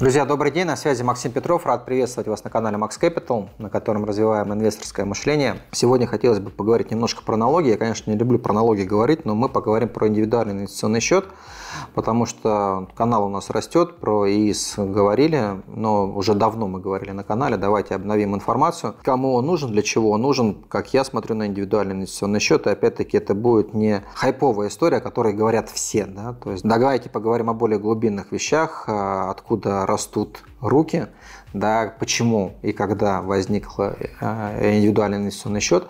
Друзья, добрый день, на связи Максим Петров, рад приветствовать вас на канале Max Capital, на котором развиваем инвесторское мышление. Сегодня хотелось бы поговорить немножко про налоги, я, конечно, не люблю про налоги говорить, но мы поговорим про индивидуальный инвестиционный счет, потому что канал у нас растет, про ИИС говорили, но уже давно мы говорили на канале, давайте обновим информацию, кому он нужен, для чего он нужен, как я смотрю на индивидуальный инвестиционный счет, и опять-таки это будет не хайповая история, о которой говорят все, да? то есть давайте поговорим о более глубинных вещах, а, откуда растут руки, да, почему и когда возник э, индивидуальный инвестиционный счет,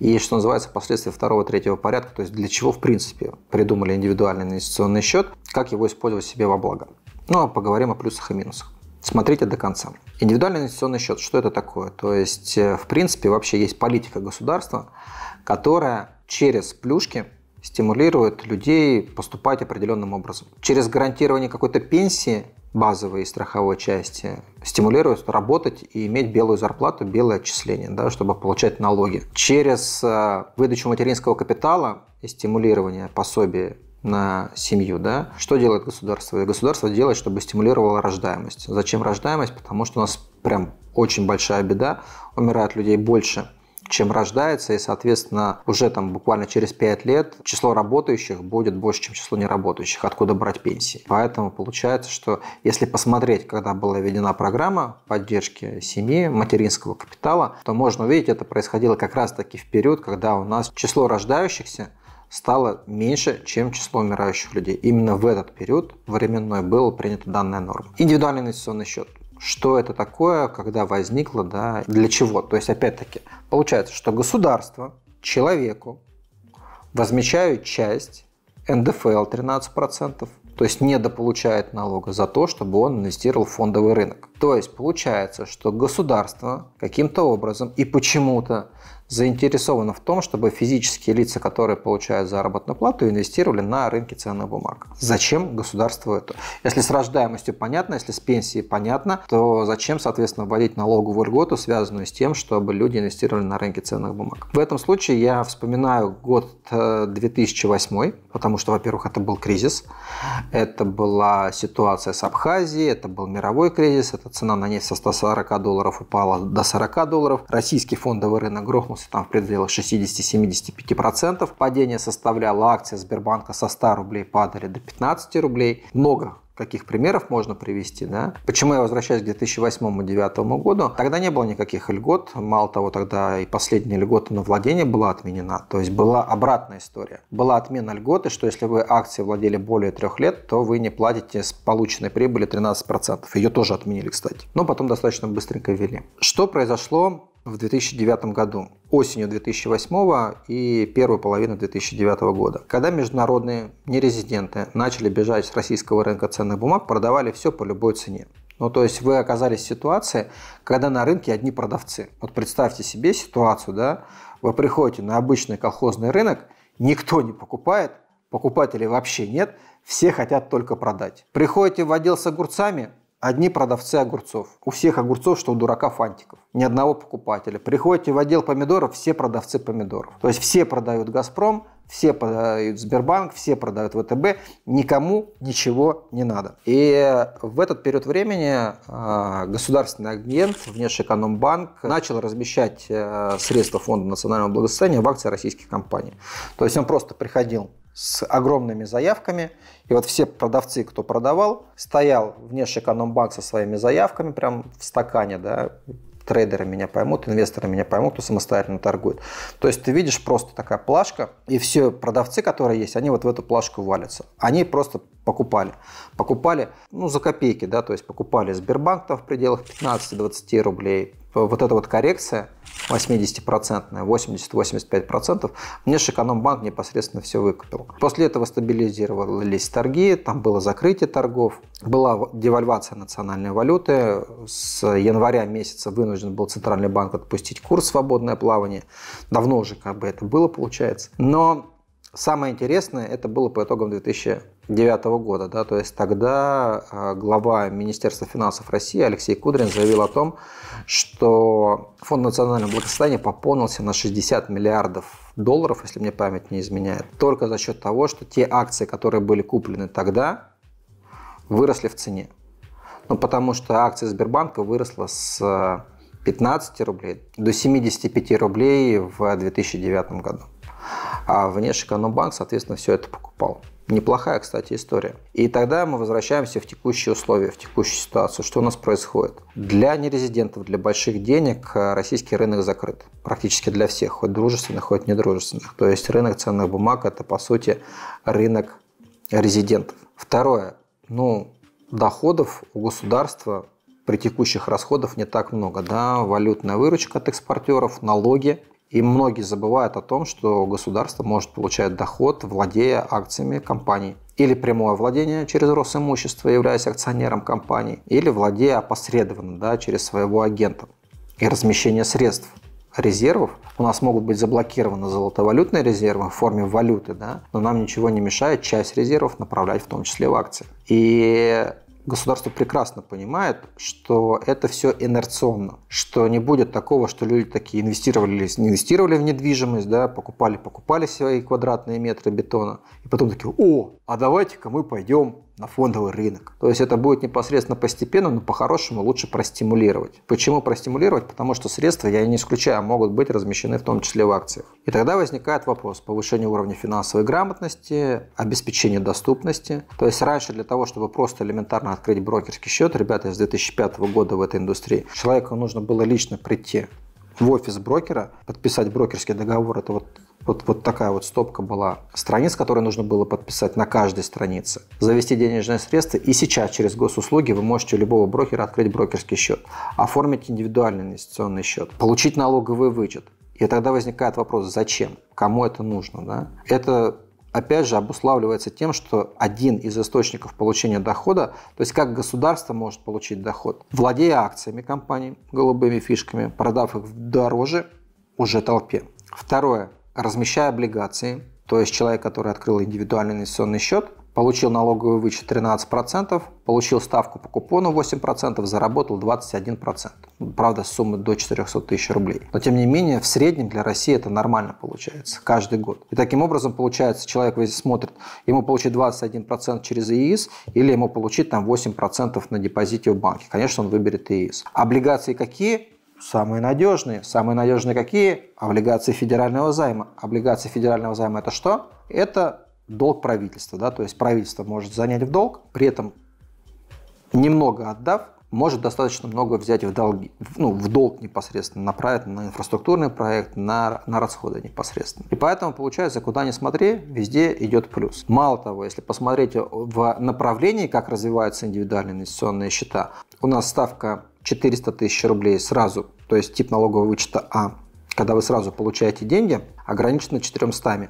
и что называется последствия второго, третьего порядка, то есть для чего в принципе придумали индивидуальный инвестиционный счет, как его использовать себе во благо. Ну а поговорим о плюсах и минусах. Смотрите до конца. Индивидуальный инвестиционный счет, что это такое? То есть, э, в принципе, вообще есть политика государства, которая через плюшки стимулирует людей поступать определенным образом. Через гарантирование какой-то пенсии базовой и страховой части стимулирует работать и иметь белую зарплату, белое отчисление, да, чтобы получать налоги. Через э, выдачу материнского капитала и стимулирование пособия на семью, да, что делает государство? И государство делает, чтобы стимулировало рождаемость. Зачем рождаемость? Потому что у нас прям очень большая беда, умирают людей больше, чем рождается, и, соответственно, уже там буквально через 5 лет число работающих будет больше, чем число неработающих, откуда брать пенсии. Поэтому получается, что если посмотреть, когда была введена программа поддержки семьи, материнского капитала, то можно увидеть, это происходило как раз-таки в период, когда у нас число рождающихся стало меньше, чем число умирающих людей. Именно в этот период временной было принято данная норма. Индивидуальный инвестиционный счет что это такое, когда возникло, да, для чего. То есть, опять-таки, получается, что государство человеку возмещает часть НДФЛ 13%, то есть недополучает налога за то, чтобы он инвестировал в фондовый рынок. То есть получается, что государство каким-то образом и почему-то заинтересовано в том, чтобы физические лица, которые получают заработную плату, инвестировали на рынке ценных бумаг. Зачем государству это? Если с рождаемостью понятно, если с пенсией понятно, то зачем, соответственно, вводить налоговую льготу, связанную с тем, чтобы люди инвестировали на рынке ценных бумаг? В этом случае я вспоминаю год 2008, э, потому что, во-первых, это был кризис, это была ситуация с Абхазией, это был мировой кризис, это цена на нефть со 140 долларов упала до 40 долларов. Российский фондовый рынок грохнулся там в пределах 60-75%. Падение составляло акции Сбербанка со 100 рублей падали до 15 рублей. Много каких примеров можно привести, да? Почему я возвращаюсь к 2008-2009 году? Тогда не было никаких льгот, мало того, тогда и последняя льгота на владение была отменена, то есть была обратная история. Была отмена льготы, что если вы акции владели более трех лет, то вы не платите с полученной прибыли 13%. Ее тоже отменили, кстати. Но потом достаточно быстренько ввели. Что произошло в 2009 году, осенью 2008 и первую половину 2009 года, когда международные нерезиденты начали бежать с российского рынка ценных бумаг, продавали все по любой цене. Ну, то есть вы оказались в ситуации, когда на рынке одни продавцы. Вот представьте себе ситуацию, да, вы приходите на обычный колхозный рынок, никто не покупает, покупателей вообще нет, все хотят только продать. Приходите в отдел с огурцами, Одни продавцы огурцов. У всех огурцов, что у дурака фантиков. Ни одного покупателя. Приходите в отдел помидоров, все продавцы помидоров. То есть все продают «Газпром», все продают Сбербанк, все продают ВТБ, никому ничего не надо. И в этот период времени а, государственный агент Внешэкономбанк начал размещать э, средства Фонда национального благосостояния в акции российских компаний. То есть он просто приходил с огромными заявками. И вот все продавцы, кто продавал, стоял внешэкономбанк со своими заявками прям в стакане, да, трейдеры меня поймут, инвесторы меня поймут, кто самостоятельно торгует. То есть ты видишь просто такая плашка, и все продавцы, которые есть, они вот в эту плашку валятся. Они просто покупали. Покупали, ну, за копейки, да, то есть покупали Сбербанк там в пределах 15-20 рублей, Э, вот эта вот коррекция 80-процентная, 80-85%, мне Шэкономбанк непосредственно все выкупил. После этого стабилизировались торги, там было закрытие торгов, была девальвация национальной валюты, с января месяца вынужден был Центральный банк отпустить курс свободное плавание, давно уже как бы это было получается. Но самое интересное это было по итогам 2000 2009 года. Да? То есть тогда а, глава Министерства финансов России Алексей Кудрин заявил о том, что Фонд национального благосостояния пополнился на 60 миллиардов долларов, если мне память не изменяет, только за счет того, что те акции, которые были куплены тогда, выросли в цене. Ну, потому что акция Сбербанка выросла с 15 а, рублей до 75 рублей в 2009 году. А внешэкономбанк, соответственно, все это покупал. Неплохая, кстати, история. И тогда мы возвращаемся в текущие условия, в текущую ситуацию. Что у нас происходит? Для нерезидентов, для больших денег э, российский рынок закрыт. Практически для всех, хоть дружественных, хоть недружественных. То есть рынок ценных бумаг – это, по сути, рынок резидентов. Второе. Ну, доходов у государства при текущих расходах не так много. Да? Валютная выручка от экспортеров, налоги и многие забывают о том, что государство может получать доход, владея акциями компаний. Или прямое владение через Росимущество, являясь акционером компании, или владея опосредованно да, через своего агента. И размещение средств резервов. У нас могут быть заблокированы золотовалютные резервы в форме валюты, да, но нам ничего не мешает часть резервов направлять в том числе в акции. И государство прекрасно понимает, что это все инерционно, что не будет такого, что люди такие инвестировали, не инвестировали в недвижимость, да, покупали, покупали свои квадратные метры бетона, и потом такие, о, а давайте-ка мы пойдем на фондовый рынок. То есть это будет непосредственно постепенно, но по-хорошему лучше простимулировать. Почему простимулировать? Потому что средства, я не исключаю, могут быть размещены в том числе в акциях. И тогда возникает вопрос повышения уровня финансовой грамотности, обеспечения доступности. То есть раньше для того, чтобы просто элементарно открыть брокерский счет, ребята, с 2005 года в этой индустрии, человеку нужно было лично прийти в офис брокера, подписать брокерский договор, это вот вот, вот такая вот стопка была страниц, которые нужно было подписать на каждой странице, завести денежные средства. И сейчас через госуслуги вы можете у любого брокера открыть брокерский счет, оформить индивидуальный инвестиционный счет, получить налоговый вычет. И тогда возникает вопрос, зачем, кому это нужно. Да? Это опять же обуславливается тем, что один из источников получения дохода, то есть как государство может получить доход, владея акциями компаний, голубыми фишками, продав их дороже уже толпе. Второе размещая облигации, то есть человек, который открыл индивидуальный инвестиционный счет, получил налоговый вычет 13%, получил ставку по купону 8%, заработал 21%. Правда, суммы до 400 тысяч рублей. Но, тем не менее, в среднем для России это нормально получается, каждый год. И таким образом, получается, человек смотрит, ему получить 21% через ИИС или ему получить там 8% на депозите в банке. Конечно, он выберет ИИС. Облигации какие? Самые надежные. Самые надежные какие? Облигации федерального займа. Облигации федерального займа это что? Это долг правительства. Да? То есть правительство может занять в долг, при этом немного отдав, может достаточно много взять в, долги, ну, в долг непосредственно, направить на инфраструктурный проект, на, на расходы непосредственно. И поэтому получается, куда ни смотри, везде идет плюс. Мало того, если посмотреть в направлении, как развиваются индивидуальные инвестиционные счета, у нас ставка 400 тысяч рублей сразу, то есть тип налогового вычета А, когда вы сразу получаете деньги, ограничено 400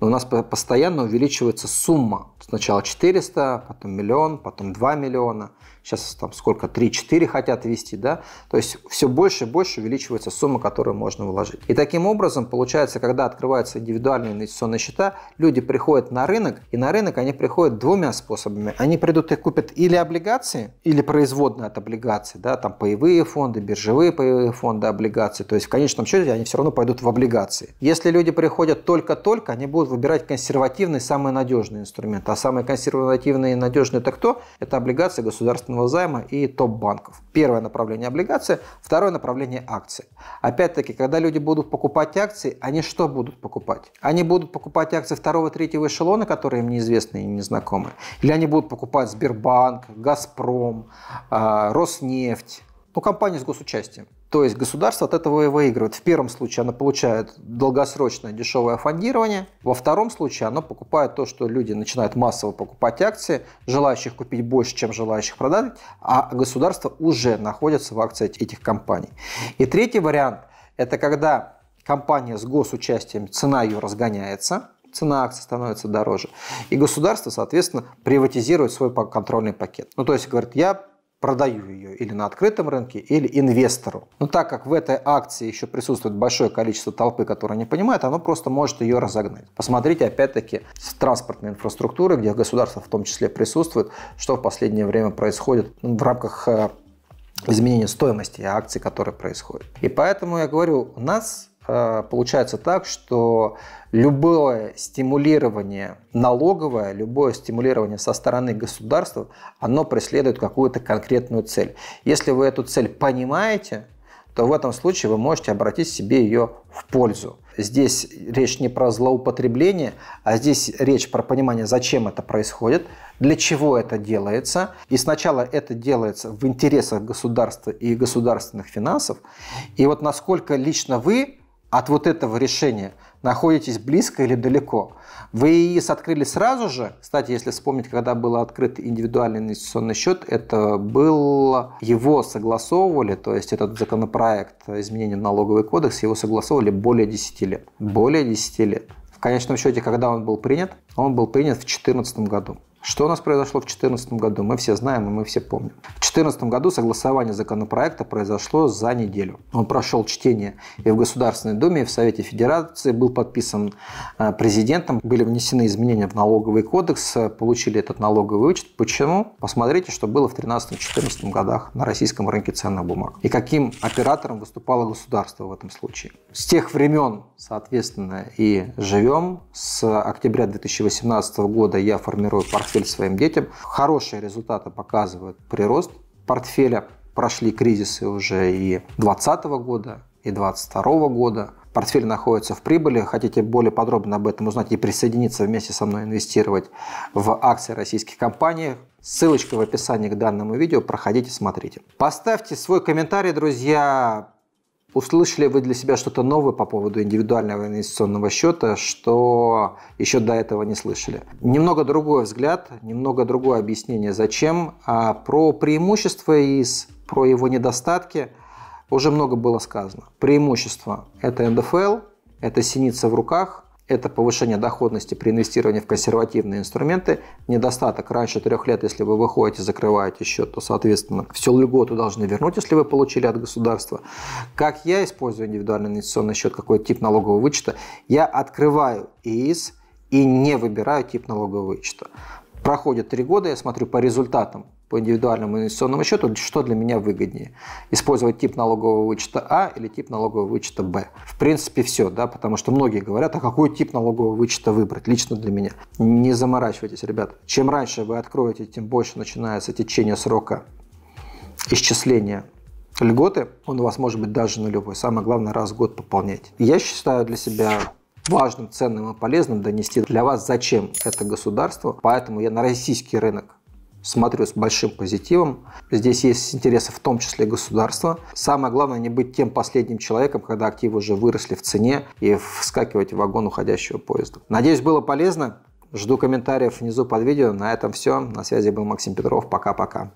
но у нас постоянно увеличивается сумма. Сначала 400, потом миллион, потом 2 миллиона. Сейчас там сколько, 3-4 хотят вести, да? То есть все больше и больше увеличивается сумма, которую можно вложить. И таким образом, получается, когда открываются индивидуальные инвестиционные счета, люди приходят на рынок, и на рынок они приходят двумя способами. Они придут и купят или облигации, или производные от облигаций, да, там паевые фонды, биржевые паевые фонды облигации. То есть в конечном счете они все равно пойдут в облигации. Если люди приходят только-только, они будут будут выбирать консервативный, самый надежный инструмент. А самый консервативный и надежный это кто? Это облигации государственного займа и топ-банков. Первое направление облигации, второе направление акции. Опять-таки, когда люди будут покупать акции, они что будут покупать? Они будут покупать акции второго, третьего эшелона, которые им неизвестны и незнакомы. Или они будут покупать Сбербанк, Газпром, а, Роснефть, но компания с госучастием. То есть государство от этого и выигрывает. В первом случае оно получает долгосрочное дешевое фондирование, во втором случае оно покупает то, что люди начинают массово покупать акции, желающих купить больше, чем желающих продать, а государство уже находится в акциях этих компаний. И третий вариант – это когда компания с госучастием, цена ее разгоняется – цена акций становится дороже. И государство, соответственно, приватизирует свой контрольный пакет. Ну, то есть, говорит, я продаю ее или на открытом рынке, или инвестору. Но так как в этой акции еще присутствует большое количество толпы, которая не понимает, оно просто может ее разогнать. Посмотрите, опять-таки, с транспортной инфраструктуры, где государство в том числе присутствует, что в последнее время происходит ну, в рамках э, изменения стоимости акций, которые происходят. И поэтому я говорю, у нас Э, получается так, что любое стимулирование налоговое, любое стимулирование со стороны государства, оно преследует какую-то конкретную цель. Если вы эту цель понимаете, то в этом случае вы можете обратить себе ее в пользу. Здесь речь не про злоупотребление, а здесь речь про понимание, зачем это происходит, для чего это делается. И сначала это делается в интересах государства и государственных финансов. И вот насколько лично вы от вот этого решения находитесь близко или далеко. Вы ИИС открыли сразу же. Кстати, если вспомнить, когда был открыт индивидуальный инвестиционный счет, это был его согласовывали, то есть этот законопроект изменения налоговый кодекс, его согласовывали более 10 лет. Более 10 лет. В конечном счете, когда он был принят, он был принят в 2014 году. Что у нас произошло в 2014 году, мы все знаем и мы все помним. В 2014 году согласование законопроекта произошло за неделю. Он прошел чтение и в Государственной Думе, и в Совете Федерации, был подписан э, президентом, были внесены изменения в налоговый кодекс, э, получили этот налоговый вычет. Почему? Посмотрите, что было в 2013-2014 годах на российском рынке ценных бумаг. И каким оператором выступало государство в этом случае. С тех времен соответственно, и живем. С октября 2018 года я формирую портфель своим детям. Хорошие результаты показывают прирост портфеля. Прошли кризисы уже и 2020 года, и 2022 года. Портфель находится в прибыли. Хотите более подробно об этом узнать и присоединиться вместе со мной инвестировать в акции российских компаний, ссылочка в описании к данному видео. Проходите, смотрите. Поставьте свой комментарий, друзья, Услышали вы для себя что-то новое по поводу индивидуального инвестиционного счета, что еще до этого не слышали? Немного другой взгляд, немного другое объяснение, зачем. А про преимущества и про его недостатки уже много было сказано. Преимущество – это НДФЛ, это синица в руках, это повышение доходности при инвестировании в консервативные инструменты. Недостаток раньше трех лет, если вы выходите, закрываете счет, то, соответственно, всю льготу должны вернуть, если вы получили от государства. Как я использую индивидуальный инвестиционный счет, какой тип налогового вычета, я открываю ИИС и не выбираю тип налогового вычета. Проходит три года, я смотрю по результатам по индивидуальному инвестиционному счету, что для меня выгоднее. Использовать тип налогового вычета А или тип налогового вычета Б. В принципе, все, да, потому что многие говорят, а какой тип налогового вычета выбрать лично для меня. Не заморачивайтесь, ребят. Чем раньше вы откроете, тем больше начинается течение срока исчисления льготы. Он у вас может быть даже нулевой. Самое главное, раз в год пополнять. Я считаю для себя важным, ценным и полезным донести для вас, зачем это государство. Поэтому я на российский рынок смотрю с большим позитивом. Здесь есть интересы в том числе государства. Самое главное не быть тем последним человеком, когда активы уже выросли в цене и вскакивать в вагон уходящего поезда. Надеюсь, было полезно. Жду комментариев внизу под видео. На этом все. На связи был Максим Петров. Пока-пока.